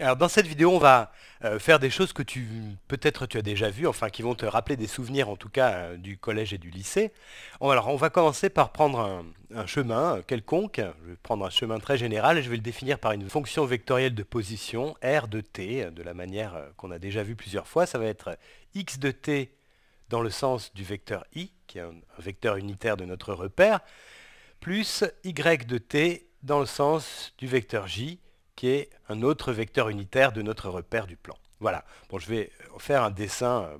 Alors dans cette vidéo, on va euh, faire des choses que tu peut-être tu as déjà vues, enfin qui vont te rappeler des souvenirs en tout cas euh, du collège et du lycée. On, va commencer par prendre un, chemin euh, quelconque, je vais prendre un chemin très général et je vais le définir par une fonction vectorielle de position r de t, de la manière qu'on a déjà vue plusieurs fois, ça va être x de t dans le sens du vecteur i, qui est un vecteur unitaire de notre repère, plus y de t dans le sens du vecteur j, qui est un autre vecteur unitaire de notre repère du plan. Voilà, bon, je vais euh, faire un dessin euh,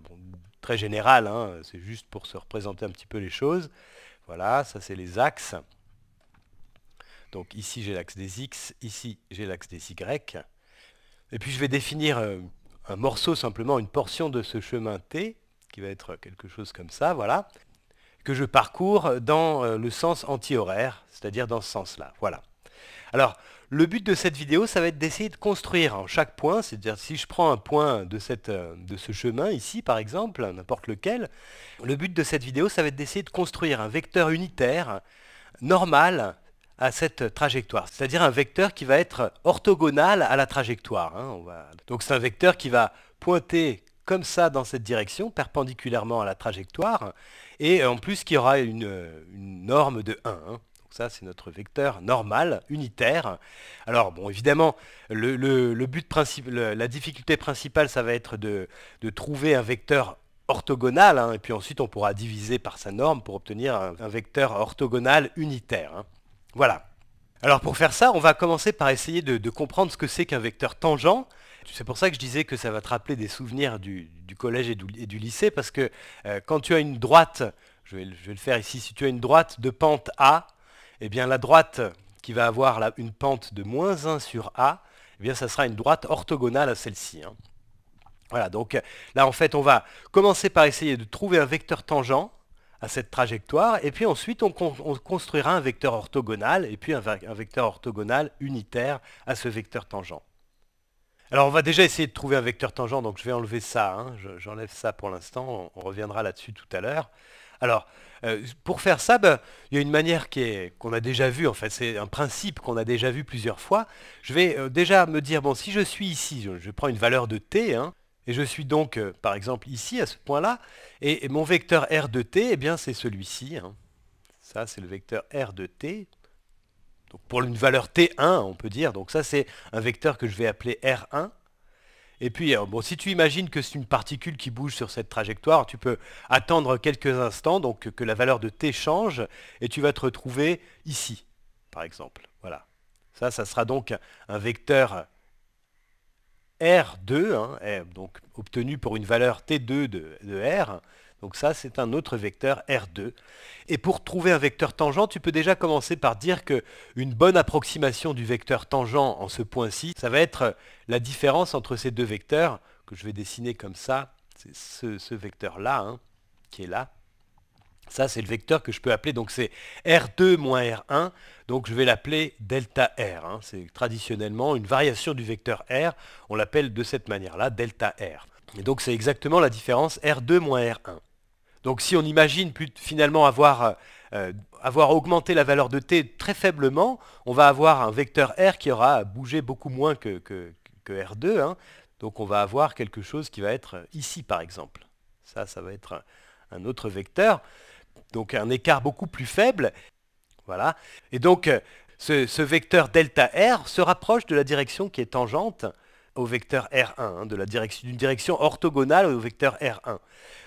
très général, hein, c'est juste pour se représenter un petit peu les choses. Voilà, ça c'est les axes. Donc ici j'ai l'axe des X, ici j'ai l'axe des Y. Et puis je vais définir euh, un morceau, simplement une portion de ce chemin T, qui va être quelque chose comme ça, voilà, que je parcours dans le sens anti-horaire, c'est-à-dire dans ce sens-là. Voilà. Alors, le but de cette vidéo, ça va être d'essayer de construire en chaque point, c'est-à-dire si je prends un point de, euh, de ce chemin ici par exemple, n'importe lequel, le but de cette vidéo, ça va être d'essayer de construire un vecteur unitaire normal à cette trajectoire, c'est-à-dire un vecteur qui va être orthogonal à la trajectoire. Hein, donc c'est un vecteur qui va pointer comme ça dans cette direction, perpendiculairement à la trajectoire, et en plus qui aura une, norme de 1 ça, c'est notre vecteur normal, unitaire. Alors, bon, évidemment, le, but la difficulté principale, ça va être de, trouver un vecteur orthogonal, hein, et puis ensuite on pourra diviser par sa norme pour obtenir un, vecteur orthogonal unitaire. Hein. Voilà. Alors pour faire ça, on va commencer par essayer de, comprendre ce que c'est qu'un vecteur tangent. C'est pour ça que je disais que ça va te rappeler des souvenirs du, collège et du, lycée, parce que euh, quand tu as une droite, je vais le faire ici, si tu as une droite de pente A, eh bien la droite qui va avoir une pente de moins 1 sur A, eh bien ça sera une droite orthogonale à celle-ci. Hein. Voilà, donc là en fait on va commencer par essayer de trouver un vecteur tangent à cette trajectoire, et puis ensuite on, construira un vecteur orthogonal, et puis un, vecteur orthogonal unitaire à ce vecteur tangent. Alors on va déjà essayer de trouver un vecteur tangent, donc je vais enlever ça, hein. j'enlève ça pour l'instant, on, reviendra là-dessus tout à l'heure. Alors, euh, pour faire ça, ben, il y a une manière qu'on a déjà vue, en fait, c'est un principe qu'on a déjà vu plusieurs fois. Je vais euh, déjà me dire, bon, si je suis ici, je, prends une valeur de t, hein, et je suis donc, euh, par exemple, ici, à ce point-là, et, mon vecteur r de t, eh bien, c'est celui-ci. Hein. Ça, c'est le vecteur r de t. Donc, pour une valeur t1, on peut dire, donc ça, c'est un vecteur que je vais appeler r1. Et puis, euh, si tu imagines que c'est une particule qui bouge sur cette trajectoire, tu peux attendre quelques instants, donc que la valeur de t change, et tu vas te retrouver ici, par exemple. Voilà. Ça, ça sera donc un vecteur R2, hein, donc obtenu pour une valeur T2 de R, donc ça, c'est un autre vecteur R2. Et pour trouver un vecteur tangent, tu peux déjà commencer par dire que une bonne approximation du vecteur tangent en ce point-ci, ça va être la différence entre ces deux vecteurs, que je vais dessiner comme ça, c'est ce, vecteur-là, hein, qui est là. Ça, c'est le vecteur que je peux appeler, donc c'est R2 R1, donc je vais l'appeler delta R. Hein. C'est traditionnellement une variation du vecteur R, on l'appelle de cette manière-là, delta R. Et donc c'est exactement la différence R2 R1. Donc si on imagine finalement euh, euh, avoir, augmenté la valeur de t très faiblement, on va avoir un vecteur r qui aura bougé beaucoup moins que, r2. Hein. Donc on va avoir quelque chose qui va être ici par exemple. Ça, ça va être un, autre vecteur. Donc un écart beaucoup plus faible. Voilà. Et donc euh, ce vecteur delta r se rapproche de la direction qui est tangente au vecteur R1, hein, de la direction, d'une direction orthogonale au vecteur R1.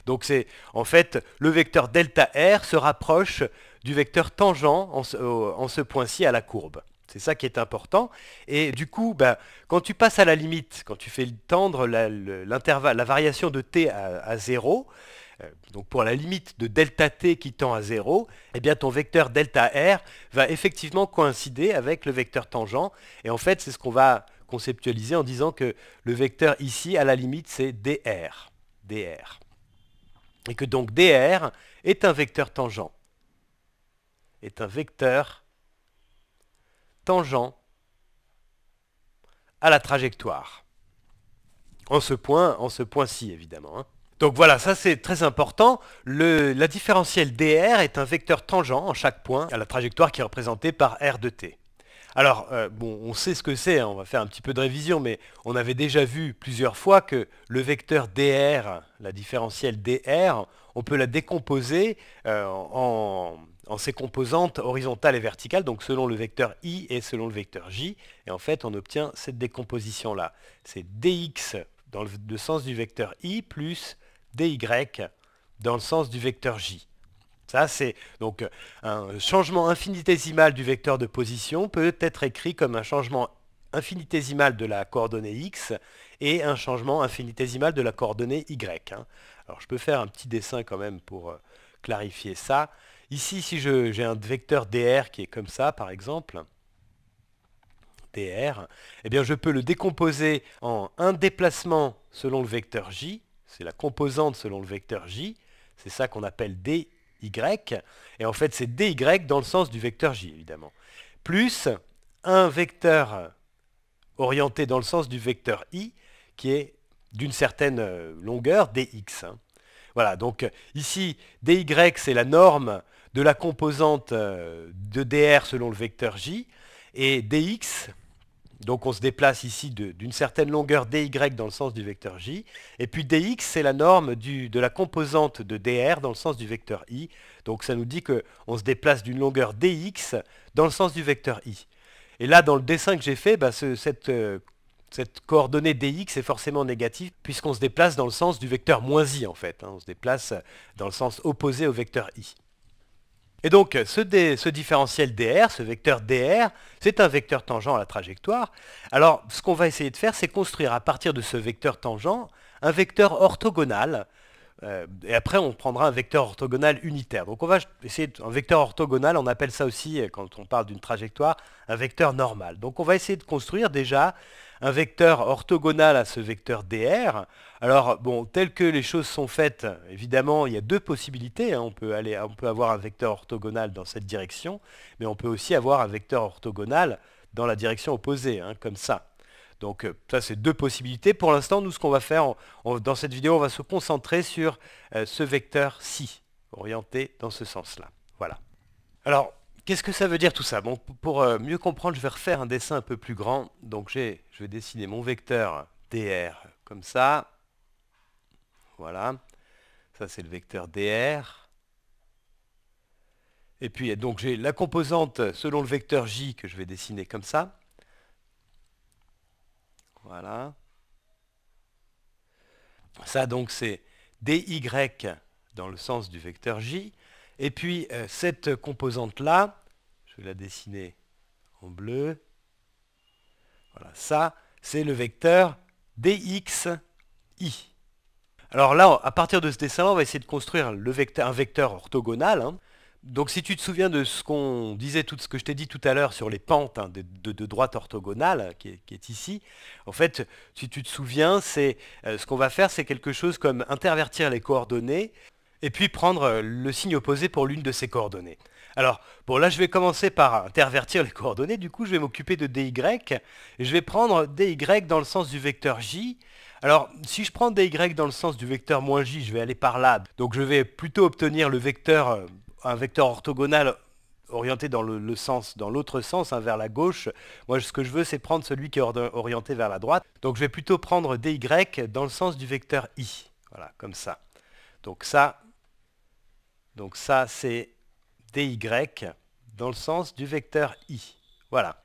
Donc c'est en fait le vecteur delta R se rapproche du vecteur tangent en ce, point-ci à la courbe. C'est ça qui est important. Et du coup, ben, quand tu passes à la limite, quand tu fais tendre la, la variation de t à, à 0, euh, donc pour la limite de delta t qui tend à 0, eh bien ton vecteur delta r va effectivement coïncider avec le vecteur tangent. Et en fait, c'est ce qu'on va conceptualiser en disant que le vecteur ici, à la limite, c'est dr. Et que donc dr est un vecteur tangent. Est un vecteur tangent à la trajectoire. En ce point, en ce point-ci évidemment. Hein. Donc voilà, ça c'est très important. la différentielle dr est un vecteur tangent en chaque point à la trajectoire qui est représentée par r de t. Alors, euh, bon, on sait ce que c'est, hein, on va faire un petit peu de révision, mais on avait déjà vu plusieurs fois que le vecteur dr, la différentielle dr, on peut la décomposer euh, en, en ses composantes horizontales et verticales, donc selon le vecteur i et selon le vecteur j, et en fait on obtient cette décomposition-là. C'est dx dans le sens du vecteur i plus dy dans le sens du vecteur j. Ça, c'est donc euh, un changement infinitésimal du vecteur de position peut être écrit comme un changement infinitésimal de la coordonnée x et un changement infinitésimal de la coordonnée y. Hein. Alors, je peux faire un petit dessin quand même pour euh, clarifier ça. Ici, si j'ai un vecteur dr qui est comme ça, par exemple, dr, eh bien, je peux le décomposer en un déplacement selon le vecteur j, c'est la composante selon le vecteur j, c'est ça qu'on appelle dy, et en fait c'est dy dans le sens du vecteur j évidemment, plus un vecteur orienté dans le sens du vecteur i, qui est d'une certaine euh, longueur, dx. Hein. Voilà, donc euh, ici, dy, c'est la norme de la composante euh, de dr selon le vecteur j, et dx, donc on se déplace ici d'une certaine longueur dy dans le sens du vecteur j, et puis dx c'est la norme de la composante de dr dans le sens du vecteur i, donc ça nous dit qu'on se déplace d'une longueur dx dans le sens du vecteur i. Et là dans le dessin que j'ai fait, bah, euh, cette, coordonnée dx est forcément négative puisqu'on se déplace dans le sens du vecteur moins i en fait, hein. on se déplace dans le sens opposé au vecteur i. Et donc ce, différentiel dr, ce vecteur dr, c'est un vecteur tangent à la trajectoire. Alors ce qu'on va essayer de faire, c'est construire à partir de ce vecteur tangent un vecteur orthogonal. Euh, et après on prendra un vecteur orthogonal unitaire. Donc on va essayer un vecteur orthogonal, on appelle ça aussi quand on parle d'une trajectoire, un vecteur normal. Donc on va essayer de construire déjà un vecteur orthogonal à ce vecteur dr. Alors, bon, tel que les choses sont faites, évidemment, il y a deux possibilités. Hein. On, peut aller, on peut avoir un vecteur orthogonal dans cette direction, mais on peut aussi avoir un vecteur orthogonal dans la direction opposée, hein, comme ça. Donc euh, ça, c'est deux possibilités. Pour l'instant, nous, ce qu'on va faire, dans cette vidéo, on va se concentrer sur euh, ce vecteur-ci, orienté dans ce sens-là. Voilà. Alors, Qu'est-ce que ça veut dire tout ça Bon, pour euh, mieux comprendre, je vais refaire un dessin un peu plus grand. Donc je vais dessiner mon vecteur dr comme ça. Voilà. Ça, c'est le vecteur dr. Et puis, donc j'ai la composante selon le vecteur j que je vais dessiner comme ça. Voilà. Ça, donc, c'est dy dans le sens du vecteur j. Et puis euh, cette composante-là, je vais la dessiner en bleu. Voilà, ça, c'est le vecteur dxi. Alors là, à partir de ce dessin-là, on va essayer de construire un vecteur orthogonal. Hein. Donc si tu te souviens de ce qu'on disait, tout ce que je t'ai dit tout à l'heure sur les pentes hein, de, droite orthogonale hein, qui est, ici, en fait, si tu te souviens, euh, ce qu'on va faire, c'est quelque chose comme intervertir les coordonnées et puis prendre euh, le signe opposé pour l'une de ces coordonnées. Alors, bon là je vais commencer par intervertir les coordonnées, du coup je vais m'occuper de dy, et je vais prendre dy dans le sens du vecteur j. Alors, si je prends dy dans le sens du vecteur moins j, je vais aller par là, donc je vais plutôt obtenir le vecteur, euh, un vecteur orthogonal orienté dans le, sens, dans l'autre sens, hein, vers la gauche. Moi, ce que je veux, c'est prendre celui qui est orienté vers la droite. Donc, je vais plutôt prendre dy dans le sens du vecteur i. Voilà, comme ça. Donc ça, donc ça, c'est dy dans le sens du vecteur i. Voilà.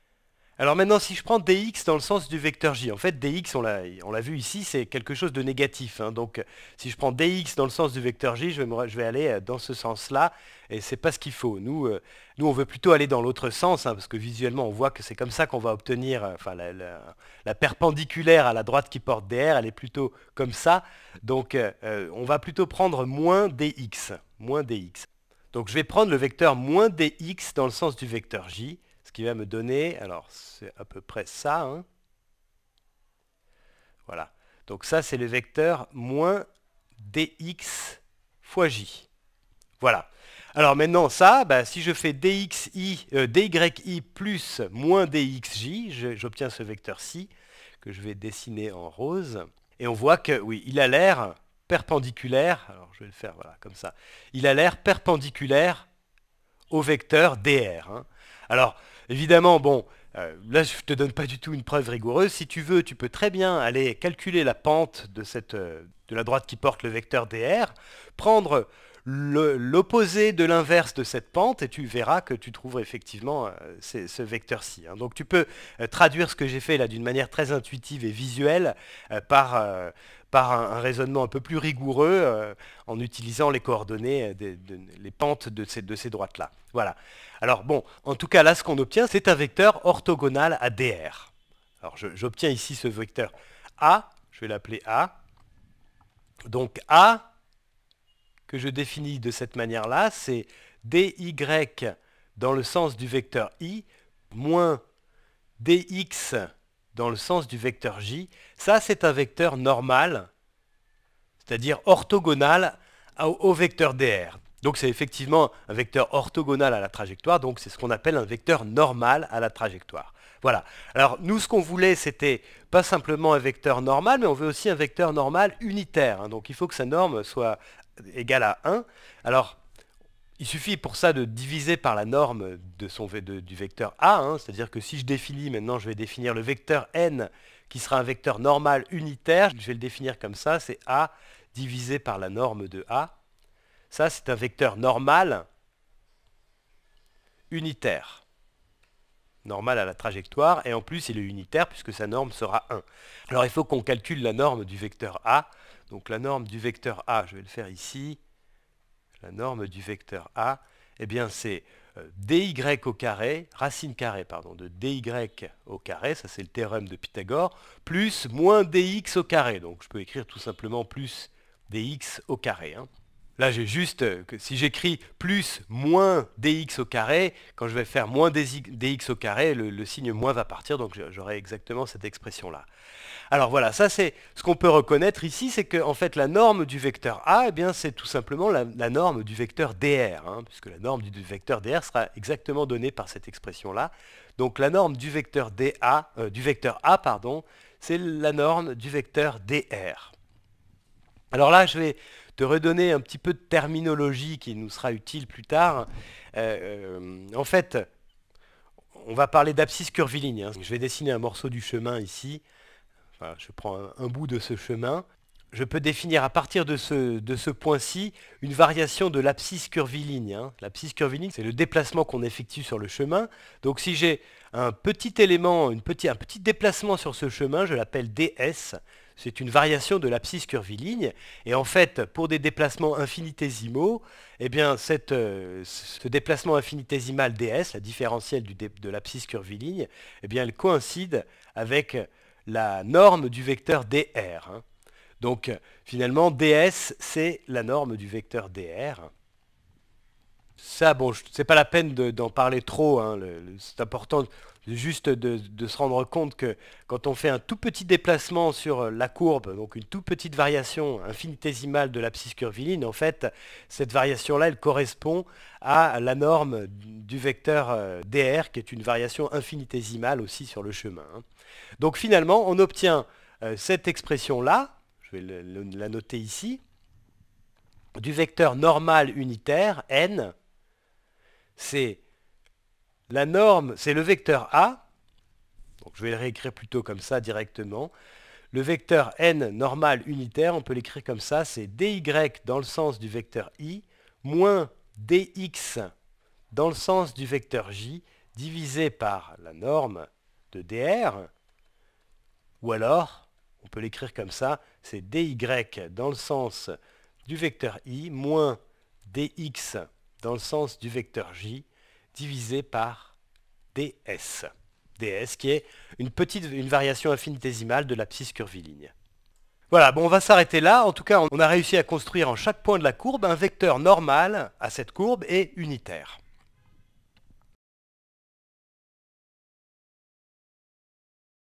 Alors maintenant, si je prends dx dans le sens du vecteur j, en fait dx, on l'a vu ici, c'est quelque chose de négatif. Hein. donc si je prends dx dans le sens du vecteur j, je vais, aller euh, dans ce sens-là, et ce n'est pas ce qu'il faut. Euh, nous, on veut plutôt aller dans l'autre sens, hein, parce que visuellement, on voit que c'est comme ça qu'on va obtenir, euh, la, perpendiculaire à la droite qui porte dr, elle est plutôt comme ça. Donc on va plutôt prendre dx, moins dx. Donc je vais prendre le vecteur moins dx dans le sens du vecteur j, qui va me donner, alors c'est à peu près ça. Hein. Voilà. Donc ça, c'est le vecteur moins dx fois j. Voilà. Alors maintenant, ça, bah, si je fais dxi, euh, dy plus moins dxj, j'obtiens ce vecteur-ci que je vais dessiner en rose. Et on voit que, oui, il a l'air perpendiculaire, alors je vais le faire voilà, comme ça, il a l'air perpendiculaire au vecteur dr. Hein. Alors, évidemment, bon, euh, là je ne te donne pas du tout une preuve rigoureuse. Si tu veux, tu peux très bien aller calculer la pente de, cette, euh, de la droite qui porte le vecteur dr, prendre l'opposé de l'inverse de cette pente et tu verras que tu trouves effectivement euh, ce vecteur-ci. Hein. Donc tu peux traduire ce que j'ai fait là d'une manière très intuitive et visuelle par par un, raisonnement un peu plus rigoureux euh, en utilisant les coordonnées, euh, les pentes de ces, de ces droites-là. Voilà. Alors bon, en tout cas là, ce qu'on obtient, c'est un vecteur orthogonal à dr. Alors j'obtiens ici ce vecteur a, je vais l'appeler a. Donc a, que je définis de cette manière-là, c'est dy dans le sens du vecteur i, moins dx dans le sens du vecteur j, ça c'est un vecteur normal, c'est-à-dire orthogonal au vecteur dr. Donc c'est effectivement un vecteur orthogonal à la trajectoire, donc c'est ce qu'on appelle un vecteur normal à la trajectoire. Voilà. Alors nous, ce qu'on voulait, c'était pas simplement un vecteur normal, mais on veut aussi un vecteur normal unitaire. Hein. Donc il faut que sa norme soit égale à 1. Alors il suffit pour ça de diviser par la norme de son, du vecteur A, hein. c'est-à-dire que si je définis, maintenant je vais définir le vecteur n qui sera un vecteur normal unitaire, je vais le définir comme ça, c'est A divisé par la norme de A. Ça, c'est un vecteur normal unitaire. Normal à la trajectoire, et en plus il est unitaire puisque sa norme sera 1. Alors il faut qu'on calcule la norme du vecteur A. Donc la norme du vecteur A, je vais le faire ici, la norme du vecteur A, eh bien c'est euh, dy au carré, racine carrée pardon, de dy au carré, ça c'est le théorème de Pythagore, plus moins dx au carré. Donc je peux écrire tout simplement plus dx au carré. Hein. Là, j'ai juste euh, que si j'écris plus moins dx au carré, quand je vais faire moins dx au carré, le, signe moins va partir, donc j'aurai exactement cette expression-là. Alors voilà, ça c'est ce qu'on peut reconnaître ici, c'est que fait la norme du vecteur A, eh bien c'est tout simplement la, norme du vecteur dr, hein, puisque la norme du, vecteur dr sera exactement donnée par cette expression-là. Donc la norme du vecteur dA, euh, du vecteur A, pardon, c'est la norme du vecteur dr. Alors là, je vais te redonner un petit peu de terminologie qui nous sera utile plus tard. Euh, euh, en fait, on va parler d'abscisse curviligne. Hein. Je vais dessiner un morceau du chemin ici. je prends un, bout de ce chemin. Je peux définir à partir de ce, de ce point-ci une variation de l'abscisse curviligne. Hein. L'abscisse curviligne, c'est le déplacement qu'on effectue sur le chemin. Donc si j'ai un petit élément, une un petit déplacement sur ce chemin, je l'appelle DS. C'est une variation de l'abscisse curviligne. Et en fait, pour des déplacements infinitésimaux, eh bien, euh, ce déplacement infinitésimal ds, la différentielle de l'abscisse curviligne, eh bien, elle coïncide avec la norme du vecteur dr. Hein. Donc, finalement, ds, c'est la norme du vecteur dr. Ça, bon, c'est pas la peine d'en parler trop. Hein, c'est important juste de, se rendre compte que quand on fait un tout petit déplacement sur euh, la courbe, donc une toute petite variation infinitésimale de l'abscisse curviline, en fait, cette variation-là, elle correspond à la norme du vecteur euh, dr, qui est une variation infinitésimale aussi sur le chemin. Hein. Donc finalement, on obtient euh, cette expression-là, je vais la noter ici, du vecteur normal unitaire n c'est la norme, c'est le vecteur A. Donc je vais le réécrire plutôt comme ça directement. Le vecteur n normal unitaire, on peut l'écrire comme ça, c'est dy dans le sens du vecteur i, moins dx dans le sens du vecteur j, divisé par la norme de dr, ou alors, on peut l'écrire comme ça, c'est dy dans le sens du vecteur i, moins dx dans le sens du vecteur j divisé par ds. ds qui est une petite une variation infinitésimale de l'abscisse curviligne. Voilà, bon, on va s'arrêter là. En tout cas, on a réussi à construire en chaque point de la courbe un vecteur normal à cette courbe et unitaire.